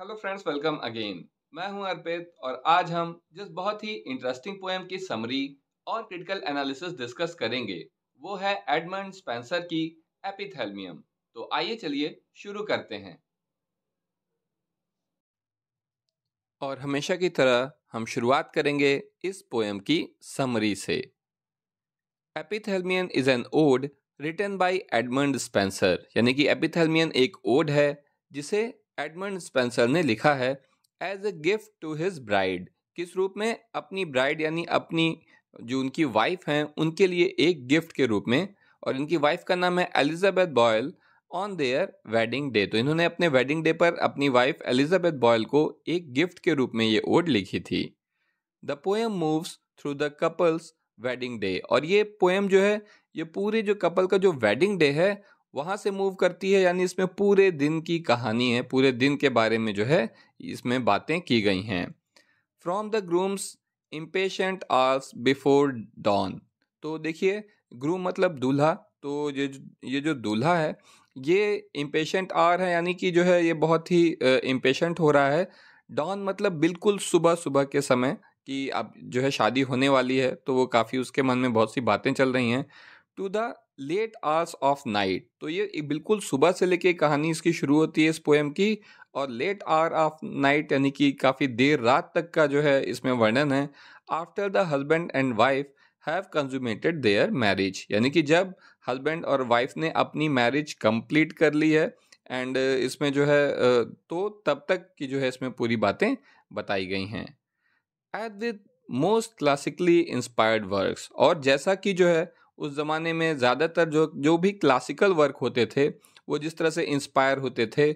Hello friends welcome again मैं हूं अर्पित और आज हम जिस बहुत ही इंटरेस्टिंग पोएम की समरी और क्रिटिकल एनालिसिस डिस्कस करेंगे वो है एडमंड स्पेंसर की एपिथेलमियम तो आइए चलिए शुरू करते हैं और हमेशा की तरह हम शुरुआत करेंगे इस पोएम की समरी से epithalamion is an ode written by Edmund Spenser यानी कि एपिथेलमियन एक ओड है जिसे एडमंड स्पेंसर ने लिखा है as a gift to his bride किस रूप में अपनी ब्राइड यानी अपनी जो उनकी वाइफ हैं उनके लिए एक गिफ्ट के रूप में और इनकी वाइफ का नाम है Elizabeth Boyle on their wedding day तो इन्होंने अपने वेडिंग डे पर अपनी वाइफ एलिजाबेथ बॉयल को एक गिफ्ट के रूप में ये ओड लिखी थी the poem moves through the couple's wedding day और ये पोएम जो है ये पूरे जो कपल का जो वेडिंग डे है वहाँ से मूव करती है यानी इसमें पूरे दिन की कहानी है पूरे दिन के बारे में जो है इसमें बातें की गई हैं from the groom's impatient hours before dawn तो देखिए ग्रूम मतलब दूल्हा तो ये ये जो दूल्हा है ये इम्पेशेंट आर है यानी कि जो है ये बहुत ही इम्पेशेंट हो रहा है डॉन मतलब बिल्कुल सुबह सुबह के समय कि अब जो है शादी होने वाली है तो वो काफ़ी उसके मन में बहुत सी बातें चल रही हैं to the late hours of night तो ये बिल्कुल सुबह से लेके कहानी इसकी शुरू होती है इस पोएम की और लेट आवर ऑफ नाइट यानी कि काफ़ी देर रात तक का जो है इसमें वर्णन है after the husband and wife have consummated their marriage यानी कि जब हस्बैंड और वाइफ ने अपनी मैरिज कंप्लीट कर ली है एंड इसमें जो है तो तब तक की जो है इसमें पूरी बातें बताई गई हैं at the most classically inspired works और जैसा कि जो है उस ज़माने में ज़्यादातर जो जो भी क्लासिकल वर्क होते थे वो जिस तरह से इंस्पायर होते थे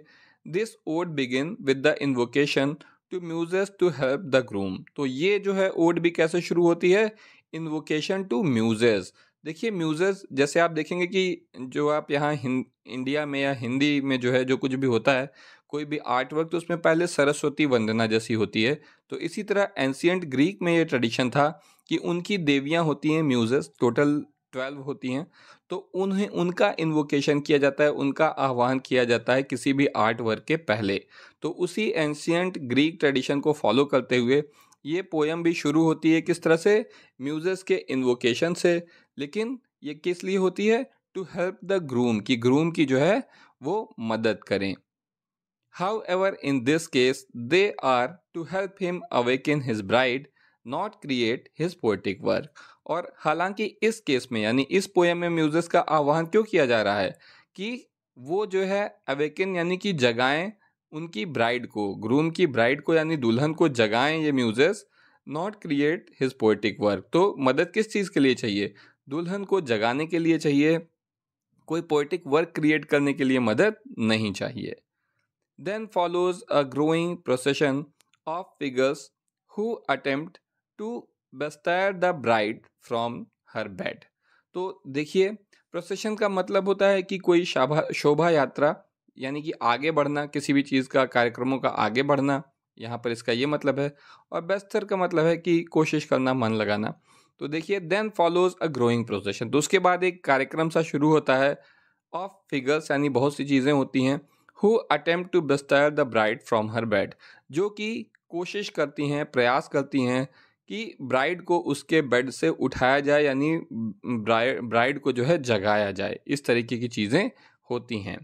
this ode begin with the invocation to muses to help the groom तो ये जो है ओड भी कैसे शुरू होती है इन्वोकेशन टू म्यूजेस देखिए म्यूजेस जैसे आप देखेंगे कि जो आप यहाँ इंडिया में या हिंदी में जो है जो कुछ भी होता है कोई भी आर्ट वर्क तो उसमें पहले सरस्वती वंदना जैसी होती है तो इसी तरह एंशियंट ग्रीक में ये ट्रेडिशन था कि उनकी देवियाँ होती हैं म्यूजस टोटल ट्वेल्व होती हैं तो उन्हें उनका इन्वोकेशन किया जाता है उनका आह्वान किया जाता है किसी भी आर्ट वर्क के पहले तो उसी एंशियंट ग्रीक ट्रेडिशन को फॉलो करते हुए ये पोएम भी शुरू होती है किस तरह से म्यूज़स के इन्वोकेशन से लेकिन ये किस लिए होती है टू हेल्प द ग्रूम कि ग्रूम की जो है वो मदद करें however in this case they are to help him awaken his bride not create his poetic work और हालांकि इस केस में यानी इस पोएम में म्यूजिस का आह्वान क्यों किया जा रहा है कि वो जो है अवेकन यानी कि जगाएं उनकी ब्राइड को ग्रूम की ब्राइड को यानी दुल्हन को जगाएं ये muses not create his poetic work तो मदद किस चीज़ के लिए चाहिए दुल्हन को जगाने के लिए चाहिए कोई पोइटिक वर्क क्रिएट करने के लिए मदद नहीं चाहिए then follows a growing procession of figures who attempt to bestir the bride from her bed तो देखिए प्रोसेशन का मतलब होता है कि कोई शोभा यात्रा यानी कि आगे बढ़ना किसी भी चीज़ का कार्यक्रमों का आगे बढ़ना यहाँ पर इसका ये मतलब है और बेस्तर का मतलब है कि कोशिश करना मन लगाना तो देखिए then follows a growing procession तो उसके बाद एक कार्यक्रम सा शुरू होता है ऑफ फिगर्स यानी बहुत सी चीज़ें होती हैं who attempt to bestir the bride from her bed जो कि कोशिश करती हैं प्रयास करती हैं कि ब्राइड को उसके बेड से उठाया जाए यानी ब्राइड ब्राइड को जो है जगाया जाए इस तरीके की चीज़ें होती हैं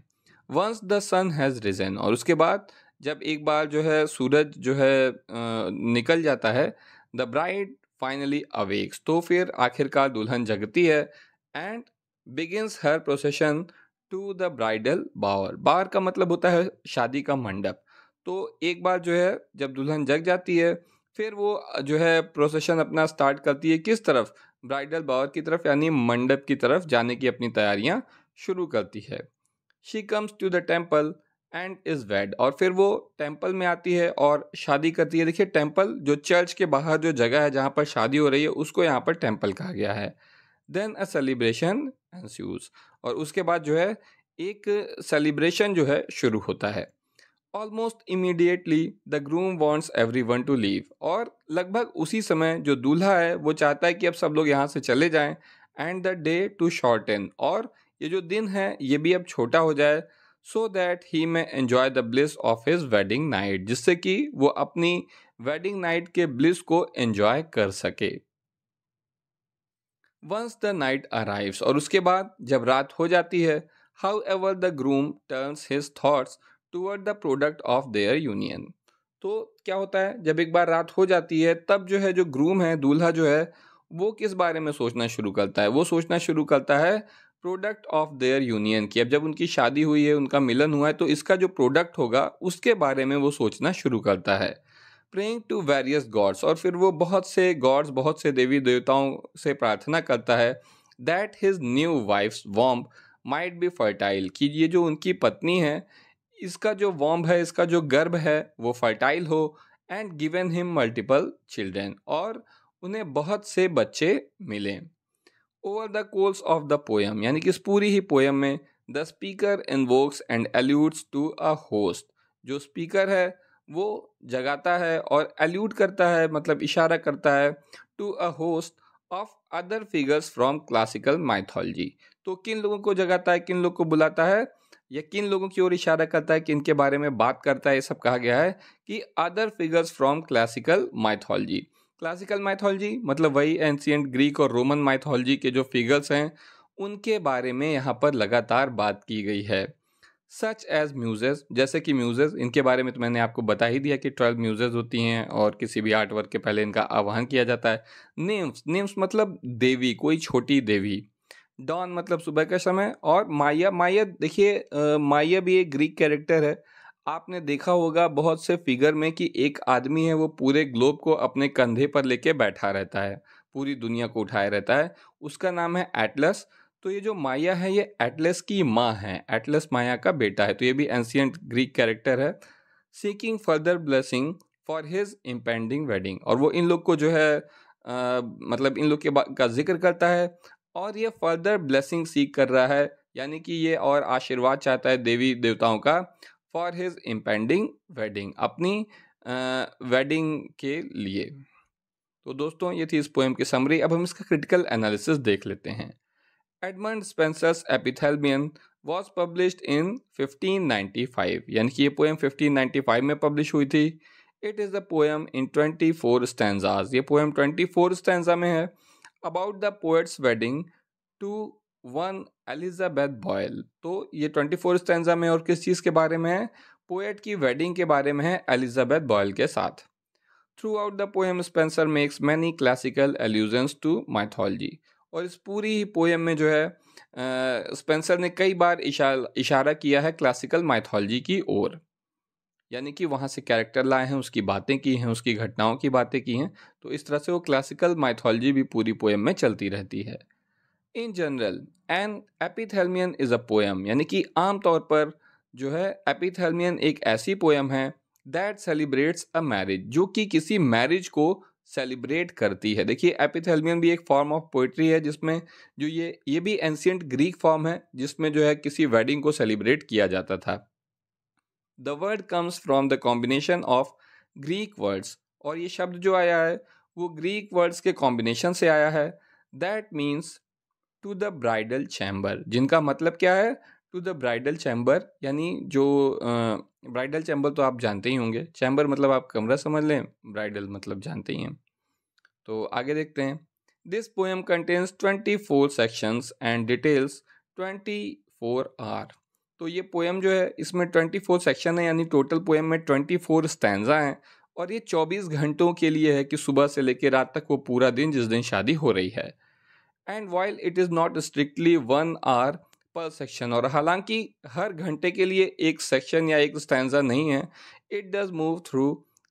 once the sun has risen और उसके बाद जब एक बार जो है सूरज जो है निकल जाता है द ब्राइड फाइनली अवेक्स तो फिर आखिरकार दुल्हन जगती है and begins her procession to the bridal bower bower का मतलब होता है शादी का मंडप तो एक बार जो है जब दुल्हन जग जाती है फिर वो जो है प्रोसेशन अपना स्टार्ट करती है किस तरफ ब्राइडल बावर की तरफ यानी मंडप की तरफ जाने की अपनी तैयारियाँ शुरू करती है she comes to the temple and is wed और फिर वो टेम्पल में आती है और शादी करती है देखिए टेम्पल जो चर्च के बाहर जो जगह है जहाँ पर शादी हो रही है उसको यहाँ पर टेम्पल कहा गया है देन अ सेलिब्रेशन एंड और उसके बाद जो है एक सेलिब्रेशन जो है शुरू होता है almost immediately the groom wants everyone to leave और लगभग उसी समय जो दूल्हा है वो चाहता है कि अब सब लोग यहाँ से चले जाएँ and the day to shorten और ये जो दिन है ये भी अब छोटा हो जाए so that he may enjoy the bliss of his wedding night जिससे कि वो अपनी वेडिंग नाइट के ब्लिस को एन्जॉय कर सके वंस द नाइट अराइव्स और उसके बाद जब रात हो जाती है however the groom turns his thoughts toward the product of their union तो क्या होता है जब एक बार रात हो जाती है तब जो है जो ग्रूम है दूल्हा जो है वो किस बारे में सोचना शुरू करता है वो सोचना शुरू करता है प्रोडक्ट ऑफ देयर यूनियन की अब जब उनकी शादी हुई है उनका मिलन हुआ है तो इसका जो प्रोडक्ट होगा उसके बारे में वो सोचना शुरू करता है प्रेइंग टू वेरियस गॉड्स और फिर वो बहुत से गॉड्स बहुत से देवी देवताओं से प्रार्थना करता है that his new wife's womb might be fertile कि ये जो उनकी पत्नी है इसका जो वॉम्ब है इसका जो गर्भ है वो फर्टाइल हो and given him multiple children और उन्हें बहुत से बच्चे मिले over the course of the poem यानी कि इस पूरी ही पोएम में the speaker invokes and alludes to a host जो स्पीकर है वो जगाता है और एल्यूड करता है मतलब इशारा करता है to a host of other figures from classical mythology तो किन लोगों को जगाता है किन लोग को बुलाता है यह किन लोगों की ओर इशारा करता है कि इनके बारे में बात करता है ये सब कहा गया है कि other figures from classical mythology classical mythology मतलब वही एंशियंट ग्रीक और रोमन माइथोलॉजी के जो फिगर्स हैं उनके बारे में यहाँ पर लगातार बात की गई है सच एज म्यूजेज जैसे कि म्यूजेज इनके बारे में तो मैंने आपको बता ही दिया कि ट्वेल्व म्यूजेज होती हैं और किसी भी आर्ट वर्क के पहले इनका आह्वान किया जाता है नेम्स नेम्स मतलब देवी कोई छोटी देवी डॉन मतलब सुबह का समय और माया माया देखिए माया भी एक ग्रीक कैरेक्टर है आपने देखा होगा बहुत से फिगर में कि एक आदमी है वो पूरे ग्लोब को अपने कंधे पर लेके बैठा रहता है पूरी दुनिया को उठाया रहता है उसका नाम है एटलस तो ये जो माया है ये एटलस की माँ है एटलस माया का बेटा है तो ये भी एंशियंट ग्रीक कैरेक्टर है seeking further blessing for his impending wedding और वो इन लोग को जो है आ, मतलब इन लोग के का जिक्र करता है और ये फर्दर ब्लेसिंग सीख कर रहा है यानी कि ये और आशीर्वाद चाहता है देवी देवताओं का फॉर हिज इम्पेंडिंग वेडिंग अपनी वेडिंग के लिए तो दोस्तों ये थी इस पोएम की समरी अब हम इसका क्रिटिकल एनालिसिस देख लेते हैं Edmund Spenser's Epithalamion was published in 1595 यानी कि ये पोएम 1595 में पब्लिश हुई थी it is the poem in 24 four stanzas ये पोएम 24 फोर स्टैंजा में है about the poet's wedding to one Elizabeth Boyle तो ये ट्वेंटी फोर स्टेंजा में और किस चीज़ के बारे में है पोएट की वेडिंग के बारे में है एलिजाबेथ बॉयल के साथ throughout the poem Spenser makes many classical allusions to mythology और इस पूरी ही पोएम में जो है स्पेंसर ने कई बार इशार, इशारा किया है क्लासिकल माइथोलॉजी की ओर यानी कि वहाँ से कैरेक्टर लाए हैं उसकी बातें की हैं उसकी घटनाओं की बातें की हैं तो इस तरह से वो क्लासिकल माइथोलॉजी भी पूरी पोएम में चलती रहती है in general an Epithalamion is a poem यानी कि आमतौर पर जो है एपिथेलमियन एक ऐसी पोएम है दैट सेलिब्रेट्स अ मैरिज जो कि किसी मैरिज को सेलिब्रेट करती है देखिए एपिथेलमियन भी एक फॉर्म ऑफ पोइट्री है जिसमें जो ये ये भी एंशियंट ग्रीक फॉर्म है जिसमें जो है किसी वेडिंग को सेलिब्रेट किया जाता था the word comes from the combination of Greek words और ये शब्द जो आया है वो ग्रीक वर्ड्स के कॉम्बिनेशन से आया है that means to the bridal chamber जिनका मतलब क्या है टू द ब्राइडल चैम्बर यानी जो ब्राइडल uh, चैम्बर तो आप जानते ही होंगे चैम्बर मतलब आप कमरा समझ लें ब्राइडल मतलब जानते ही हैं तो आगे देखते हैं this poem contains twenty four sections and details twenty four hours तो ये पोएम जो है इसमें ट्वेंटी फोर सेक्शन है यानी टोटल पोएम में ट्वेंटी फोर स्टैंडा हैं और ये चौबीस घंटों के लिए है कि सुबह से लेकर रात तक वो पूरा दिन जिस दिन शादी हो रही है and while it is not strictly one hour per section और हालांकि हर घंटे के लिए एक सेक्शन या एक स्टैंडा नहीं है it does move through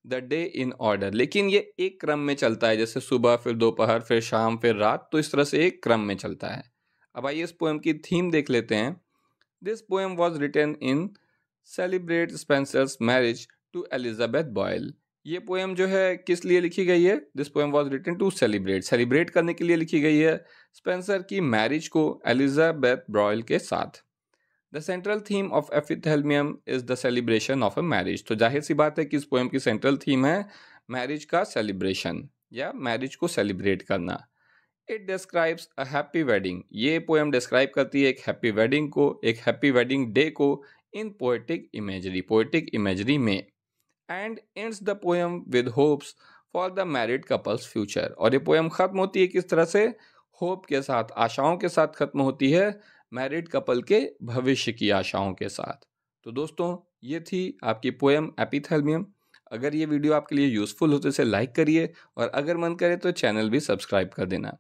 the day in order लेकिन ये एक क्रम में चलता है जैसे सुबह फिर दोपहर फिर शाम फिर रात तो इस तरह से एक क्रम में चलता है अब आइए इस पोएम की थीम देख लेते हैं This poem was written in Celebrate Spencer's marriage to Elizabeth Boyle. ये पोएम जो है किस लिए लिखी गई है this poem was written to celebrate celebrate करने के लिए लिखी गई है स्पेंसर की मैरिज को एलिजाबेथ ब्रॉयल के साथ the central theme of Epithalamion is the celebration of a marriage तो जाहिर सी बात है कि इस पोएम की सेंट्रल थीम है मैरिज का सेलिब्रेशन या मैरिज को सेलिब्रेट करना it describes a happy wedding ये पोएम डिस्क्राइब करती है एक हैप्पी वेडिंग को एक हैप्पी वेडिंग डे को in poetic imagery poetic imagery में and ends the poem with hopes for the married couple's future और ये पोएम ख़त्म होती है किस तरह से होप के साथ आशाओं के साथ ख़त्म होती है मैरिड कपल के भविष्य की आशाओं के साथ तो दोस्तों ये थी आपकी पोएम एपिथेलमियम अगर ये वीडियो आपके लिए यूज़फुल हो तो इसे लाइक करिए और अगर मन करे तो चैनल भी सब्सक्राइब कर देना